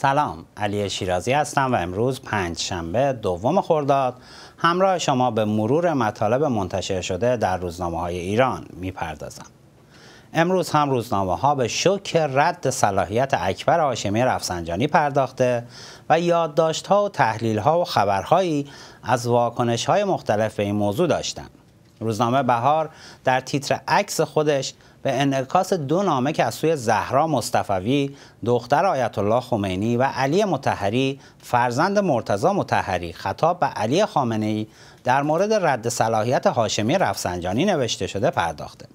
سلام علی شیرازی هستم و امروز پنج شنبه دوم خورداد همراه شما به مرور مطالب منتشر شده در روزنامه های ایران میپردازم امروز هم روزنامه ها به شوک رد صلاحیت اکبر هاشمی رفسنجانی پرداخته و یادداشت ها و تحلیل ها و خبرهایی از واکنش های مختلف به این موضوع داشتند روزنامه بهار در تیتر عکس خودش به انعکاس دو نامه که از سوی زهرا مصطفوی دختر آیت الله خمینی و علی متحری فرزند مرتضا متحری خطاب به علی خامنه ای در مورد رد صلاحیت هاشمی رفسنجانی نوشته شده پرداخته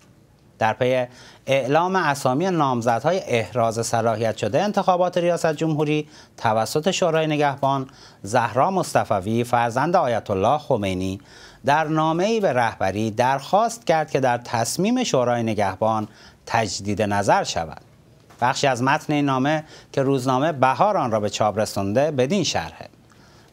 در پی اعلام اسامی نامزدهای احراز صلاحیت شده انتخابات ریاست جمهوری توسط شورای نگهبان زهرا مصطفوی فرزند آیت الله خمینی در نامه‌ای به رهبری درخواست کرد که در تصمیم شورای نگهبان تجدید نظر شود بخشی از متن این نامه که روزنامه بهار آن را به چاپ رسانده بدین شرحه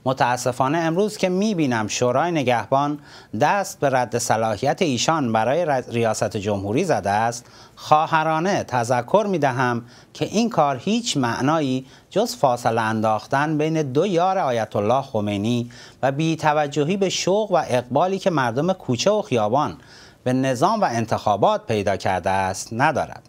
متاسفانه امروز که میبینم شورای نگهبان دست به رد صلاحیت ایشان برای ریاست جمهوری زده است خواهرانه تذکر میدهم که این کار هیچ معنایی جز فاصله انداختن بین دو یار آیت الله خمینی و بیتوجهی به شوق و اقبالی که مردم کوچه و خیابان به نظام و انتخابات پیدا کرده است ندارد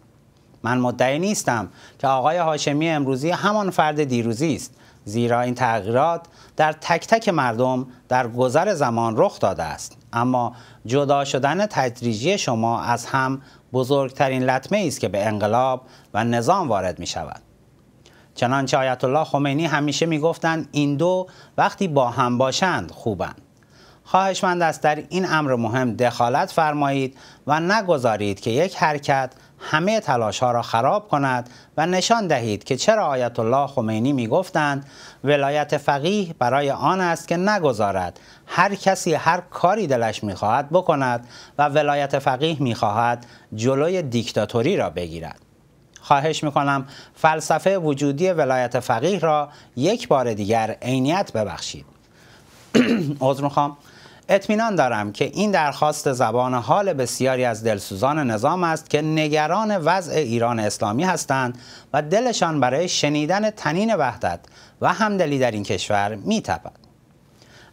من مدعی نیستم که آقای هاشمی امروزی همان فرد دیروزی است زیرا این تغییرات در تک تک مردم در گذر زمان رخ داده است اما جدا شدن تدریجی شما از هم بزرگترین لطمه است که به انقلاب و نظام وارد می شود چنانچه آیت الله خمینی همیشه می گفتن این دو وقتی با هم باشند خوبند خواهشمند است در این امر مهم دخالت فرمایید و نگذارید که یک حرکت همه تلاش ها را خراب کند و نشان دهید که چرا آیت الله خمینی می گفتند ولایت فقیه برای آن است که نگذارد هر کسی هر کاری دلش می خواهد بکند و ولایت فقیه می خواهد جلوی دیکتاتوری را بگیرد خواهش می کنم فلسفه وجودی ولایت فقیه را یک بار دیگر عینیت ببخشید عذر خواهم اطمینان دارم که این درخواست زبان حال بسیاری از دلسوزان نظام است که نگران وضع ایران اسلامی هستند و دلشان برای شنیدن تنین وحدت و همدلی در این کشور میتپد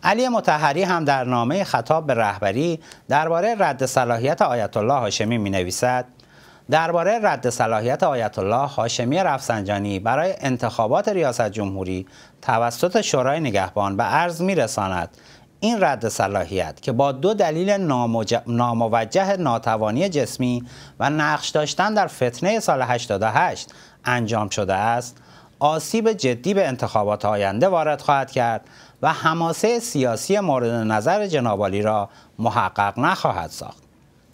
علی متحری هم در نامه خطاب به رهبری درباره رد صلاحیت آیت الله هاشمی می نویسد درباره رد صلاحیت آیت الله هاشمی رفسنجانی برای انتخابات ریاست جمهوری توسط شورای نگهبان به عرض می رساند این رد صلاحیت که با دو دلیل ناموجه، ناموجه ناتوانی جسمی و نقش داشتن در فتنه سال 88 انجام شده است آسیب جدی به انتخابات آینده وارد خواهد کرد و حماسه سیاسی مورد نظر جنابالی را محقق نخواهد ساخت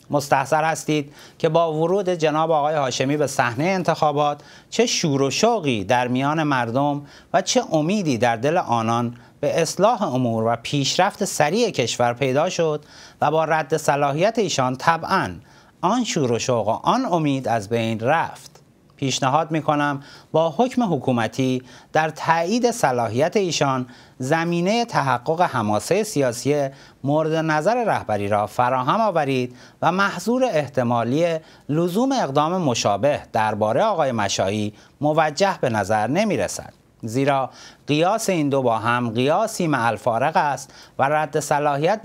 مستحصر هستید که با ورود جناب آقای هاشمی به صحنه انتخابات چه شور و شوقی در میان مردم و چه امیدی در دل آنان به اصلاح امور و پیشرفت سریع کشور پیدا شد و با رد صلاحیت ایشان طبعا آن شور و شوق و آن امید از بین رفت پیشنهاد می کنم با حکم حکومتی در تایید صلاحیت ایشان زمینه تحقق حماسه سیاسی مورد نظر رهبری را فراهم آورید و محظور احتمالی لزوم اقدام مشابه درباره آقای مشایی موجه به نظر نمی رسد. زیرا قیاس این دو با هم قیاسی مع الفارق است و رد صلاحیت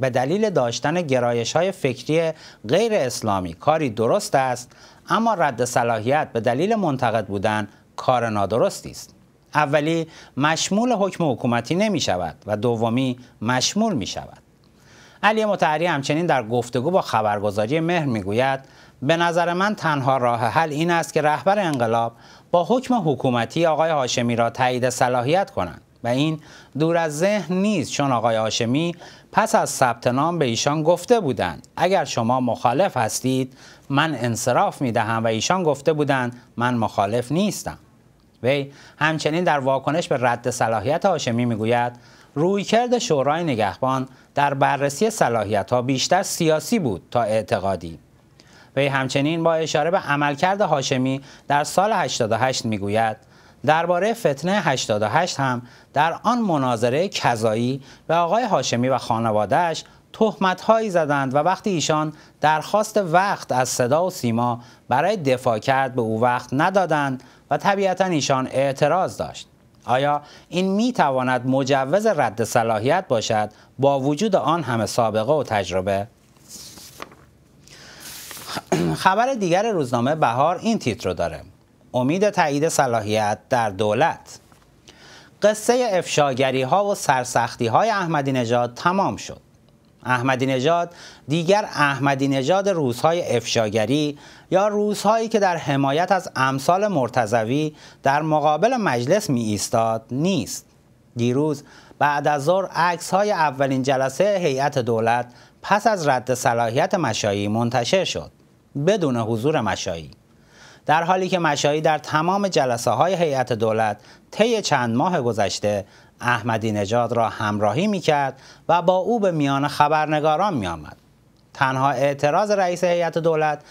به, دلیل داشتن گرایش های فکری غیر اسلامی کاری درست است اما رد صلاحیت به دلیل منتقد بودن کار نادرستی است اولی مشمول حکم حکومتی نمی شود و دومی مشمول می شود علی متحری همچنین در گفتگو با خبرگزاری مهر گوید به نظر من تنها راه حل این است که رهبر انقلاب با حکم حکومتی آقای هاشمی را تایید صلاحیت کنند و این دور از ذهن نیست چون آقای هاشمی پس از ثبت نام به ایشان گفته بودند اگر شما مخالف هستید من انصراف می دهم و ایشان گفته بودند من مخالف نیستم وی همچنین در واکنش به رد صلاحیت هاشمی روی کرد شورای نگهبان در بررسی صلاحیت ها بیشتر سیاسی بود تا اعتقادی وی همچنین با اشاره به عملکرد هاشمی در سال 88 میگوید درباره فتنه 88 هم در آن مناظره کذایی به آقای هاشمی و خانوادهش تهمت هایی زدند و وقتی ایشان درخواست وقت از صدا و سیما برای دفاع کرد به او وقت ندادند و طبیعتا ایشان اعتراض داشت آیا این می تواند مجوز رد صلاحیت باشد با وجود آن همه سابقه و تجربه خبر دیگر روزنامه بهار این تیتر رو داره امید تایید صلاحیت در دولت قصه افشاگری ها و سرسختی های احمدی نژاد تمام شد احمدی نژاد دیگر احمدی نژاد روزهای افشاگری یا روزهایی که در حمایت از امثال مرتضوی در مقابل مجلس می ایستاد نیست دیروز بعد از ظهر عکس های اولین جلسه هیئت دولت پس از رد صلاحیت مشایی منتشر شد بدون حضور مشایی در حالی که مشایی در تمام جلسه های هیئت دولت طی چند ماه گذشته احمدی نژاد را همراهی می کرد و با او به میان خبرنگاران می آمد. تنها اعتراض رئیس هیئت دولت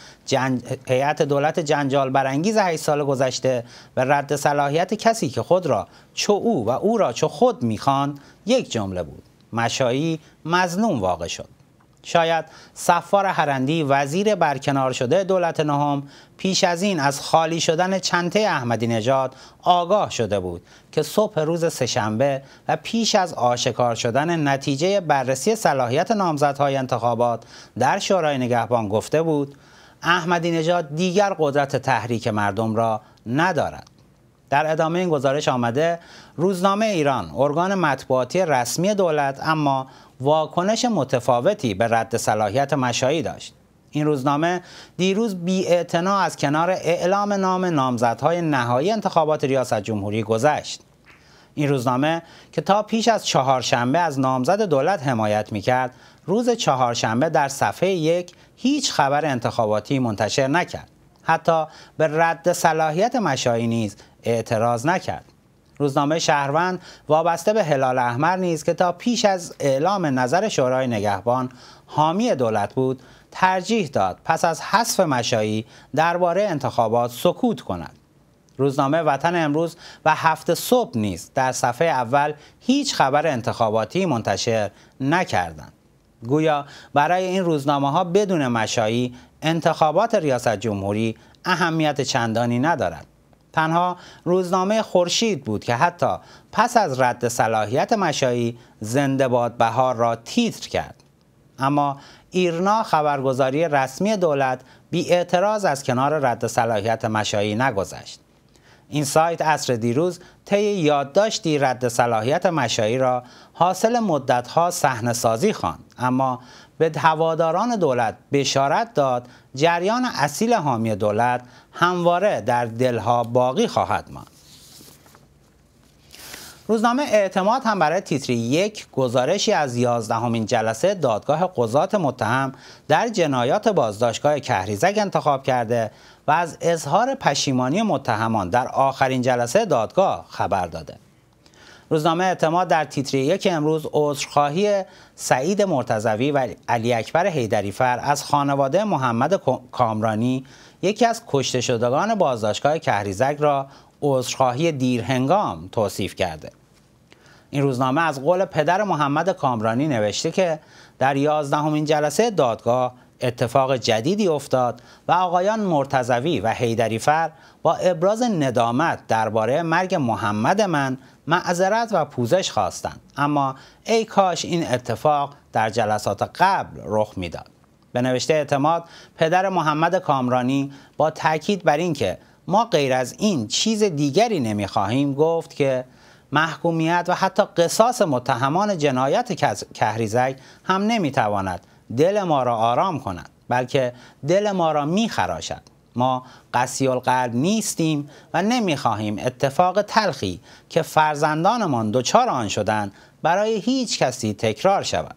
هیئت دولت جنجال برانگیز 8 سال گذشته و رد صلاحیت کسی که خود را چو او و او را چو خود میخوان یک جمله بود مشایی مظلوم واقع شد شاید سفار هرندی وزیر برکنار شده دولت نهم پیش از این از خالی شدن چنته احمدی نژاد آگاه شده بود که صبح روز سهشنبه و پیش از آشکار شدن نتیجه بررسی صلاحیت نامزدهای انتخابات در شورای نگهبان گفته بود احمدی نژاد دیگر قدرت تحریک مردم را ندارد در ادامه این گزارش آمده روزنامه ایران ارگان مطبوعاتی رسمی دولت اما واکنش متفاوتی به رد صلاحیت مشایی داشت. این روزنامه دیروز بی از کنار اعلام نام نامزدهای نهایی انتخابات ریاست جمهوری گذشت. این روزنامه که تا پیش از چهارشنبه از نامزد دولت حمایت میکرد روز چهارشنبه در صفحه یک هیچ خبر انتخاباتی منتشر نکرد حتی به رد صلاحیت مشایی نیز اعتراض نکرد روزنامه شهروند وابسته به هلال احمر نیز که تا پیش از اعلام نظر شورای نگهبان حامی دولت بود ترجیح داد پس از حذف مشایی درباره انتخابات سکوت کند روزنامه وطن امروز و هفت صبح نیز در صفحه اول هیچ خبر انتخاباتی منتشر نکردند گویا برای این روزنامه ها بدون مشایی انتخابات ریاست جمهوری اهمیت چندانی ندارد تنها روزنامه خورشید بود که حتی پس از رد صلاحیت مشایی زنده باد بهار را تیتر کرد اما ایرنا خبرگزاری رسمی دولت بی اعتراض از کنار رد صلاحیت مشایی نگذشت این سایت اصر دیروز طی یادداشتی رد صلاحیت مشایی را حاصل مدتها صحنه سازی خواند اما به هواداران دولت بشارت داد جریان اصیل حامی دولت همواره در دلها باقی خواهد ماند روزنامه اعتماد هم برای تیتر یک گزارشی از یازدهمین جلسه دادگاه قضات متهم در جنایات بازداشتگاه کهریزک انتخاب کرده و از اظهار پشیمانی متهمان در آخرین جلسه دادگاه خبر داده روزنامه اعتماد در تیتر یک امروز عذرخواهی سعید مرتضوی و علی اکبر حیدریفر از خانواده محمد کامرانی یکی از کشته شدگان بازداشتگاه کهریزک را عذرخواهی دیرهنگام توصیف کرده این روزنامه از قول پدر محمد کامرانی نوشته که در یازدهمین جلسه دادگاه اتفاق جدیدی افتاد و آقایان مرتزوی و حیدریفر با ابراز ندامت درباره مرگ محمد من معذرت و پوزش خواستند اما ای کاش این اتفاق در جلسات قبل رخ میداد به نوشته اعتماد پدر محمد کامرانی با تاکید بر اینکه ما غیر از این چیز دیگری نمیخواهیم گفت که محکومیت و حتی قصاص متهمان جنایت کهریزک هم نمیتواند دل ما را آرام کند بلکه دل ما را میخراشد ما قسی القلب نیستیم و نمیخواهیم اتفاق تلخی که فرزندانمان دچار آن شدند برای هیچ کسی تکرار شود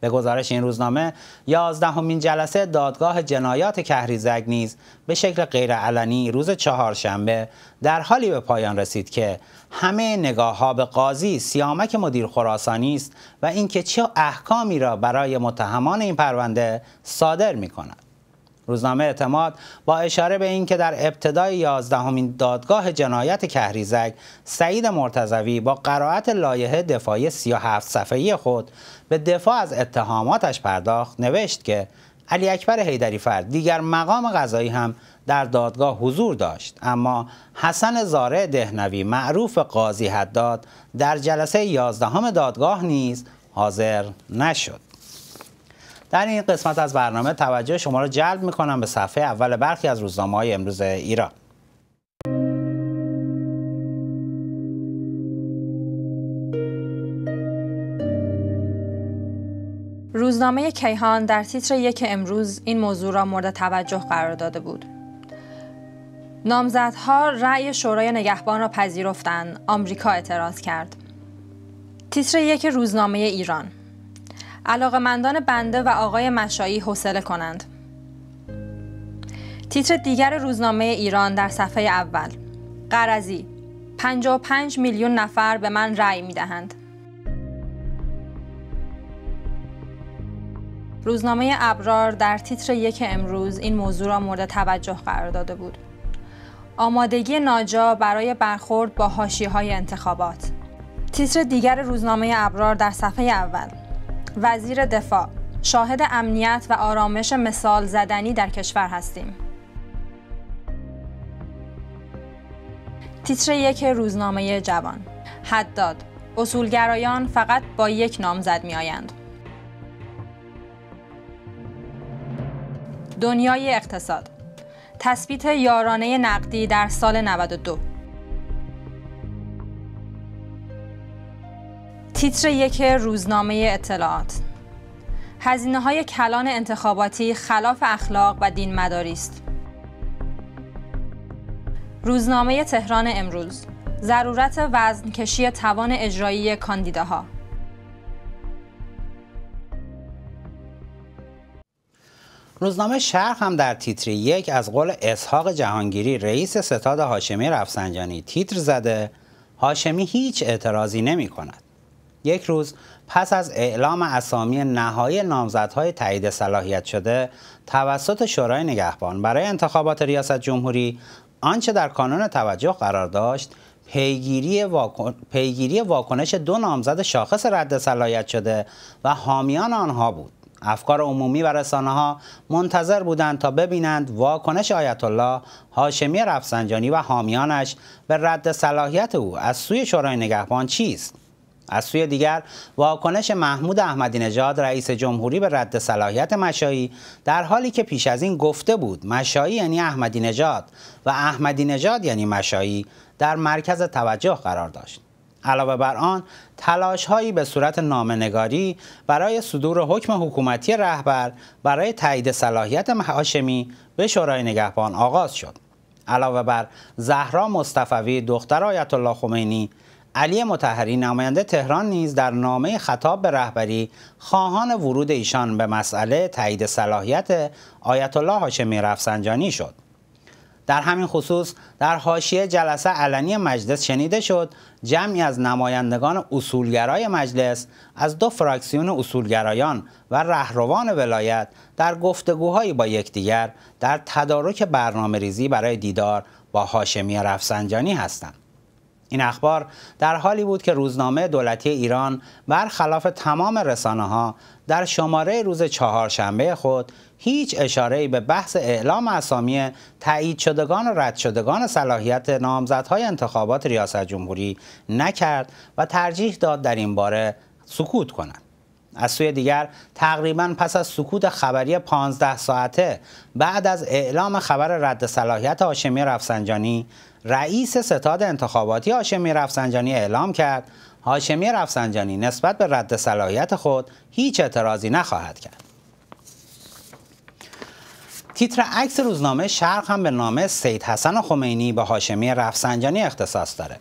به گزارش این روزنامه یازدهمین جلسه دادگاه جنایات کهریزگ نیز به شکل غیرعلنی روز چهارشنبه در حالی به پایان رسید که همه نگاه ها به قاضی سیامک مدیر خراسانی است و اینکه چه احکامی را برای متهمان این پرونده صادر می کند. روزنامه اعتماد با اشاره به اینکه در ابتدای یازدهمین دادگاه جنایت کهریزک سعید مرتضوی با قرائت لایحه دفاعی 37 صفحه‌ای خود به دفاع از اتهاماتش پرداخت نوشت که علی اکبر حیدری فرد دیگر مقام قضایی هم در دادگاه حضور داشت اما حسن زارع دهنوی معروف قاضی حداد در جلسه یازدهم دادگاه نیز حاضر نشد در این قسمت از برنامه توجه شما را جلب میکنم به صفحه اول برخی از روزنامه های امروز ایران روزنامه کیهان در تیتر یک امروز این موضوع را مورد توجه قرار داده بود. نامزدها رأی شورای نگهبان را پذیرفتند. آمریکا اعتراض کرد. تیتر یک روزنامه ایران مندان بنده و آقای مشایی حوصله کنند تیتر دیگر روزنامه ایران در صفحه اول قرضی 55 میلیون نفر به من رأی می دهند. روزنامه ابرار در تیتر یک امروز این موضوع را مورد توجه قرار داده بود. آمادگی ناجا برای برخورد با هاشی های انتخابات تیتر دیگر روزنامه ابرار در صفحه اول وزیر دفاع شاهد امنیت و آرامش مثال زدنی در کشور هستیم. تیتر یک روزنامه جوان حداد اصولگرایان فقط با یک نامزد می آیند. دنیای اقتصاد تثبیت یارانه نقدی در سال 92 تیتر یک روزنامه اطلاعات هزینه های کلان انتخاباتی خلاف اخلاق و دین مداری است. روزنامه تهران امروز ضرورت وزن کشی توان اجرایی کاندیداها روزنامه شرق هم در تیتر یک از قول اسحاق جهانگیری رئیس ستاد هاشمی رفسنجانی تیتر زده هاشمی هیچ اعتراضی نمی کند. یک روز پس از اعلام اسامی نهایی نامزدهای تایید صلاحیت شده توسط شورای نگهبان برای انتخابات ریاست جمهوری آنچه در کانون توجه قرار داشت پیگیری, پیگیری واکنش دو نامزد شاخص رد صلاحیت شده و حامیان آنها بود افکار عمومی و رسانه ها منتظر بودند تا ببینند واکنش آیت الله هاشمی رفسنجانی و حامیانش به رد صلاحیت او از سوی شورای نگهبان چیست از سوی دیگر واکنش محمود احمدی نژاد رئیس جمهوری به رد صلاحیت مشایی در حالی که پیش از این گفته بود مشایی یعنی احمدی نژاد و احمدی نژاد یعنی مشایی در مرکز توجه قرار داشت علاوه بر آن تلاش هایی به صورت نامنگاری برای صدور حکم حکومتی رهبر برای تایید صلاحیت هاشمی به شورای نگهبان آغاز شد علاوه بر زهرا مصطفوی دختر آیت الله خمینی علی متحری نماینده تهران نیز در نامه خطاب به رهبری خواهان ورود ایشان به مسئله تایید صلاحیت آیت الله هاشمی رفسنجانی شد در همین خصوص در حاشیه جلسه علنی مجلس شنیده شد جمعی از نمایندگان اصولگرای مجلس از دو فراکسیون اصولگرایان و رهروان ولایت در گفتگوهایی با یکدیگر در تدارک برنامه ریزی برای دیدار با هاشمی رفسنجانی هستند. این اخبار در حالی بود که روزنامه دولتی ایران برخلاف تمام رسانه ها در شماره روز چهارشنبه خود هیچ اشاره‌ای به بحث اعلام اسامی تایید شدگان و رد شدگان صلاحیت نامزدهای انتخابات ریاست جمهوری نکرد و ترجیح داد در این باره سکوت کند. از سوی دیگر تقریبا پس از سکوت خبری 15 ساعته بعد از اعلام خبر رد صلاحیت هاشمی رفسنجانی رئیس ستاد انتخاباتی هاشمی رفسنجانی اعلام کرد هاشمی رفسنجانی نسبت به رد صلاحیت خود هیچ اعتراضی نخواهد کرد تیتر عکس روزنامه شرق هم به نام سید حسن خمینی به هاشمی رفسنجانی اختصاص داره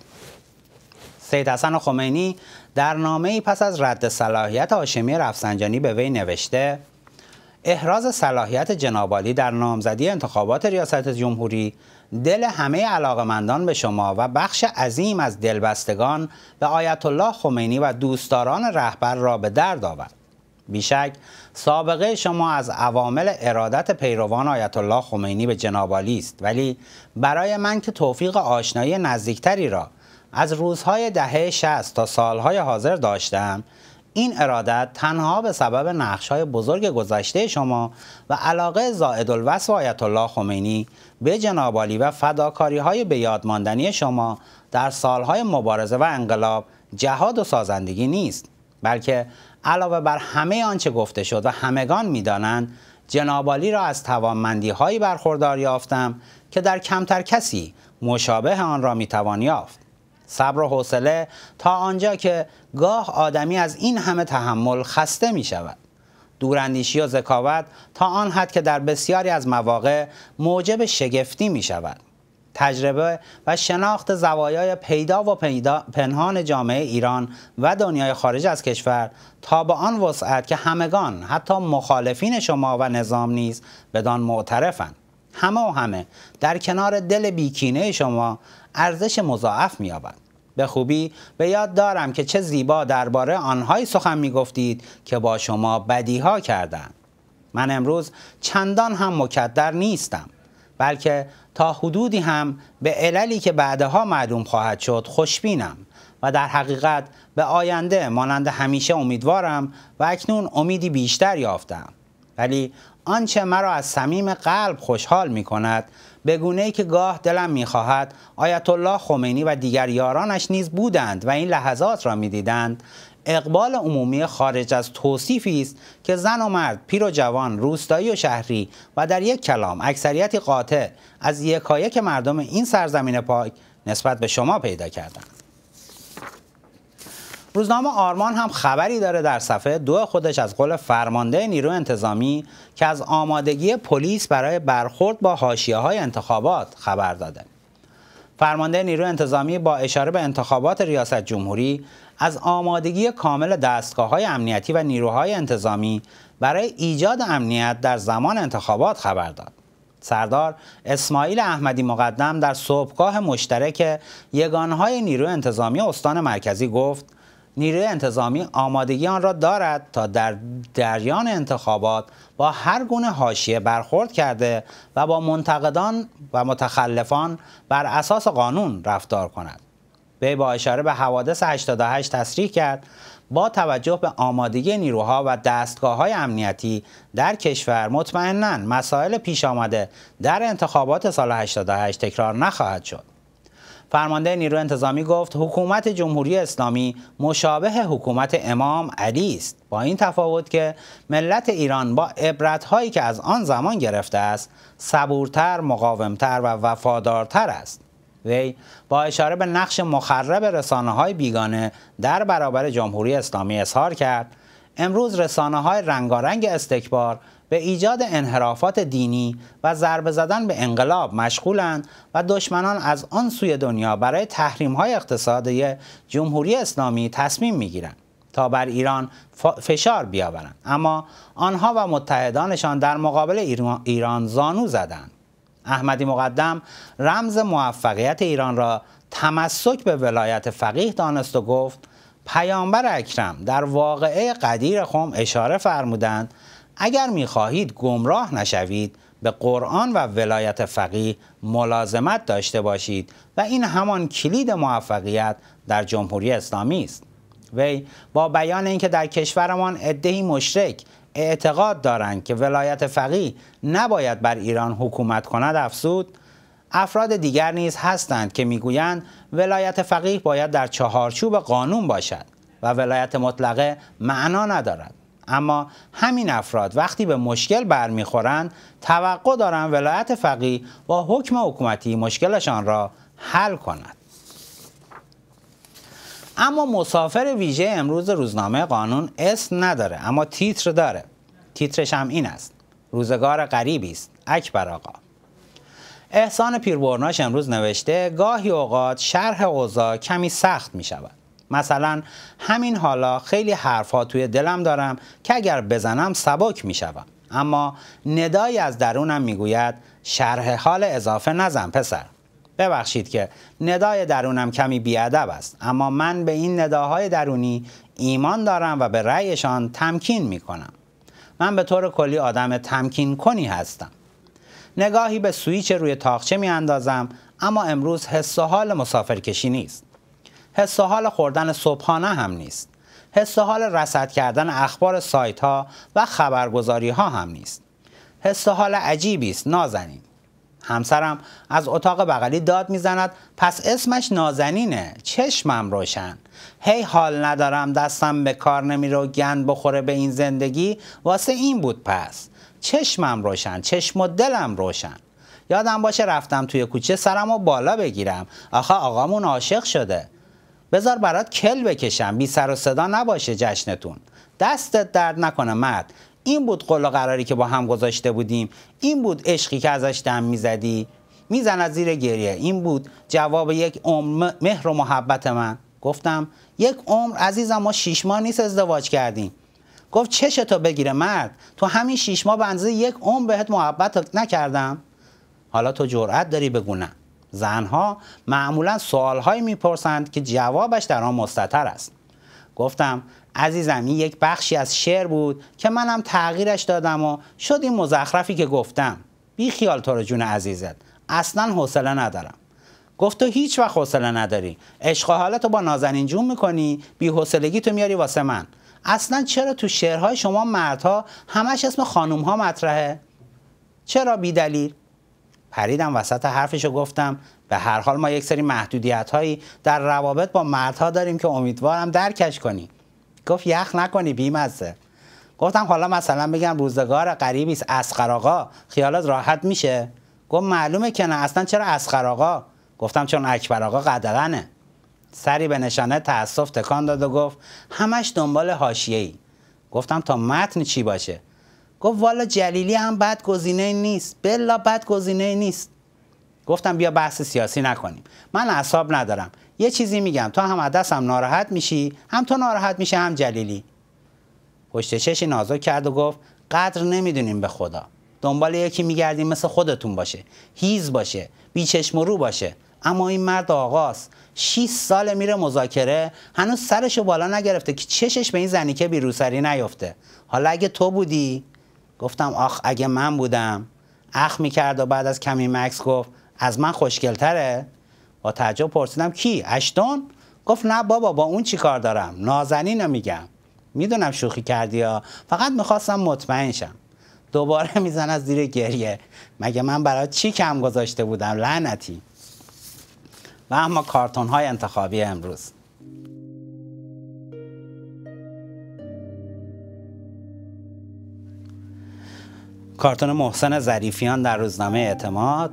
سید حسن خمینی در نامه ای پس از رد صلاحیت آشمی رفسنجانی به وی نوشته احراز صلاحیت جنابالی در نامزدی انتخابات ریاست جمهوری دل همه علاقمندان به شما و بخش عظیم از دلبستگان به آیت الله خمینی و دوستداران رهبر را به درد آورد بیشک سابقه شما از عوامل ارادت پیروان آیت الله خمینی به جنابالی است ولی برای من که توفیق آشنایی نزدیکتری را از روزهای دهه 60 تا سالهای حاضر داشتم این ارادت تنها به سبب نقش بزرگ گذشته شما و علاقه زائد الوصف الله خمینی به جنابالی و فداکاری های به یادماندنی شما در سالهای مبارزه و انقلاب جهاد و سازندگی نیست بلکه علاوه بر همه آنچه گفته شد و همگان میدانند جنابالی را از توانمندی هایی برخوردار یافتم که در کمتر کسی مشابه آن را میتوان یافت صبر و حوصله تا آنجا که گاه آدمی از این همه تحمل خسته می شود دوراندیشی و ذکاوت تا آن حد که در بسیاری از مواقع موجب شگفتی می شود تجربه و شناخت زوایای پیدا و پنهان جامعه ایران و دنیای خارج از کشور تا به آن وسعت که همگان حتی مخالفین شما و نظام نیز بدان معترفند همه و همه در کنار دل بیکینه شما ارزش مضاعف می‌یابد به خوبی به یاد دارم که چه زیبا درباره آنهایی سخن می‌گفتید که با شما بدیها کردند. من امروز چندان هم مکدر نیستم بلکه تا حدودی هم به عللی که بعدها معلوم خواهد شد خوشبینم و در حقیقت به آینده مانند همیشه امیدوارم و اکنون امیدی بیشتر یافتم ولی آنچه مرا از صمیم قلب خوشحال می کند به گونه ای که گاه دلم میخواهد آیت الله خمینی و دیگر یارانش نیز بودند و این لحظات را میدیدند اقبال عمومی خارج از توصیفی است که زن و مرد، پیر و جوان، روستایی و شهری و در یک کلام اکثریتی قاطع از یکایک مردم این سرزمین پاک نسبت به شما پیدا کردند. روزنامه آرمان هم خبری داره در صفحه دو خودش از قول فرمانده نیرو انتظامی که از آمادگی پلیس برای برخورد با حاشیه های انتخابات خبر داده. فرمانده نیرو انتظامی با اشاره به انتخابات ریاست جمهوری از آمادگی کامل دستگاه های امنیتی و نیروهای انتظامی برای ایجاد امنیت در زمان انتخابات خبر داد. سردار اسماعیل احمدی مقدم در صبحگاه مشترک یگانهای نیرو انتظامی استان مرکزی گفت نیروی انتظامی آمادگی آن را دارد تا در دریان انتخابات با هر گونه حاشیه برخورد کرده و با منتقدان و متخلفان بر اساس قانون رفتار کند به با اشاره به حوادث 88 تصریح کرد با توجه به آمادگی نیروها و دستگاه های امنیتی در کشور مطمئنا مسائل پیش آمده در انتخابات سال 88 تکرار نخواهد شد فرمانده نیرو انتظامی گفت حکومت جمهوری اسلامی مشابه حکومت امام علی است با این تفاوت که ملت ایران با هایی که از آن زمان گرفته است صبورتر مقاومتر و وفادارتر است وی با اشاره به نقش مخرب رسانه های بیگانه در برابر جمهوری اسلامی اظهار کرد امروز رسانه های رنگارنگ استکبار به ایجاد انحرافات دینی و ضربه زدن به انقلاب مشغولند و دشمنان از آن سوی دنیا برای تحریم های اقتصادی جمهوری اسلامی تصمیم میگیرند تا بر ایران فشار بیاورند اما آنها و متحدانشان در مقابل ایران زانو زدند احمدی مقدم رمز موفقیت ایران را تمسک به ولایت فقیه دانست و گفت پیامبر اکرم در واقعه قدیر خم اشاره فرمودند اگر میخواهید گمراه نشوید به قرآن و ولایت فقیه ملازمت داشته باشید و این همان کلید موفقیت در جمهوری اسلامی است وی با بیان اینکه در کشورمان عدهای مشرک اعتقاد دارند که ولایت فقیه نباید بر ایران حکومت کند افزود افراد دیگر نیز هستند که میگویند ولایت فقیه باید در چهارچوب قانون باشد و ولایت مطلقه معنا ندارد اما همین افراد وقتی به مشکل برمیخورند توقع دارند ولایت فقیه با حکم حکومتی مشکلشان را حل کند اما مسافر ویژه امروز روزنامه قانون اسم نداره اما تیتر داره تیترش هم این است روزگار غریبی است اکبر آقا احسان پیربرناش امروز نوشته گاهی اوقات شرح اوضاع کمی سخت می شود مثلا همین حالا خیلی ها توی دلم دارم که اگر بزنم سبک می شود. اما ندایی از درونم می گوید شرح حال اضافه نزن پسر ببخشید که ندای درونم کمی بیادب است اما من به این نداهای درونی ایمان دارم و به رأیشان تمکین می کنم من به طور کلی آدم تمکین کنی هستم نگاهی به سویچ روی تاخچه می اندازم اما امروز حس و حال مسافرکشی نیست. حس و حال خوردن صبحانه هم نیست. حس و حال رصد کردن اخبار سایت ها و خبرگزاری ها هم نیست. حس و حال عجیبی است نازنین. همسرم از اتاق بغلی داد میزند پس اسمش نازنینه چشمم روشن هی حال ندارم دستم به کار نمیره و گند بخوره به این زندگی واسه این بود پس چشمم روشن چشم و دلم روشن یادم باشه رفتم توی کوچه سرم و بالا بگیرم آخه آقامون عاشق شده بذار برات کل بکشم بی سر و صدا نباشه جشنتون دستت درد نکنه مرد این بود قول و قراری که با هم گذاشته بودیم این بود عشقی که ازش دم میزدی از زیر گریه این بود جواب یک عمر مهر و محبت من گفتم یک عمر عزیزم ما شیش ماه نیست ازدواج کردیم گفت چشه تا بگیره مرد تو همین شیش ماه بنزه یک عمر بهت محبت نکردم حالا تو جرأت داری بگو نه زنها معمولا سوالهایی میپرسند که جوابش در آن مستطر است گفتم عزیزم این یک بخشی از شعر بود که منم تغییرش دادم و شد این مزخرفی که گفتم بی خیال تو جون عزیزت اصلا حوصله ندارم گفت تو هیچ وقت حوصله نداری عشق حالتو با نازنین جون میکنی بی حوصلگی تو میاری واسه من اصلا چرا تو شعرهای شما مردها همش اسم خانوم ها مطرحه چرا دلیل؟ پریدم وسط حرفشو گفتم به هر حال ما یک سری محدودیت هایی در روابط با مردها داریم که امیدوارم درکش کنی گفت یخ نکنی بیمزه گفتم حالا مثلا بگم روزگار غریبی است اسقر آقا خیالت راحت میشه گفت معلومه که نه اصلا چرا اسقر آقا گفتم چون اکبر آقا قدغنه سری به نشانه تأسف تکان داد و گفت همش دنبال حاشیه ای گفتم تا متن چی باشه گفت والا جلیلی هم بد گزینه نیست بلا بد گزینه نیست گفتم بیا بحث سیاسی نکنیم من اعصاب ندارم یه چیزی میگم تو هم هم ناراحت میشی هم تو ناراحت میشه هم جلیلی پشت چشی نازو کرد و گفت قدر نمیدونیم به خدا دنبال یکی میگردیم مثل خودتون باشه هیز باشه بیچشم رو باشه اما این مرد آقاست 6 سال میره مذاکره هنوز سرشو بالا نگرفته که چشش به این زنیکه بیروسری نیفته حالا اگه تو بودی گفتم آخ اگه من بودم اخ میکرد و بعد از کمی مکس گفت از من خوشگلتره با تعجب پرسیدم کی اشتون گفت نه بابا با اون چی کار دارم نازنینو میگم میدونم شوخی کردی ها فقط میخواستم مطمئن شم دوباره میزن از زیر گریه مگه من برای چی کم گذاشته بودم لعنتی و اما کارتون های انتخابی امروز کارتون محسن ظریفیان در روزنامه اعتماد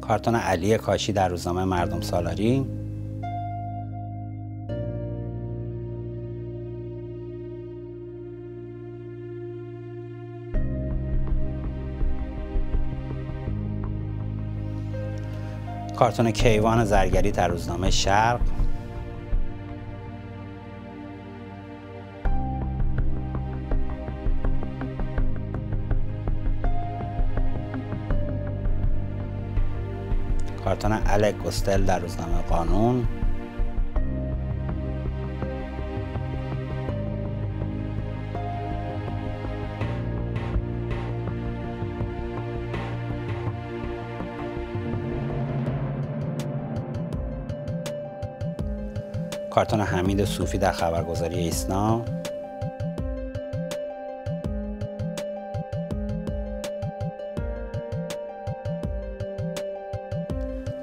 کارتون علی کاشی در روزنامه مردم سالاری کارتون کیوان زرگری در روزنامه شرق کارتون الک گستل در روزنامه قانون کارتون حمید صوفی در خبرگزاری ایسنا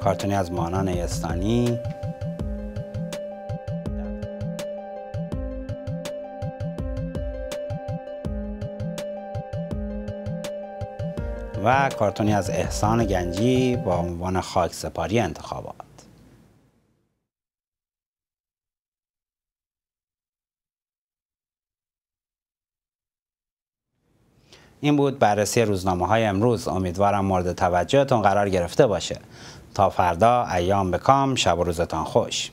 کارتونی از مانان نیستانی و کارتونی از احسان گنجی با عنوان خاک سپاری انتخابات این بود بررسی روزنامه های امروز امیدوارم مورد توجهتون قرار گرفته باشه تا فردا ایام بکام شب و روزتان خوش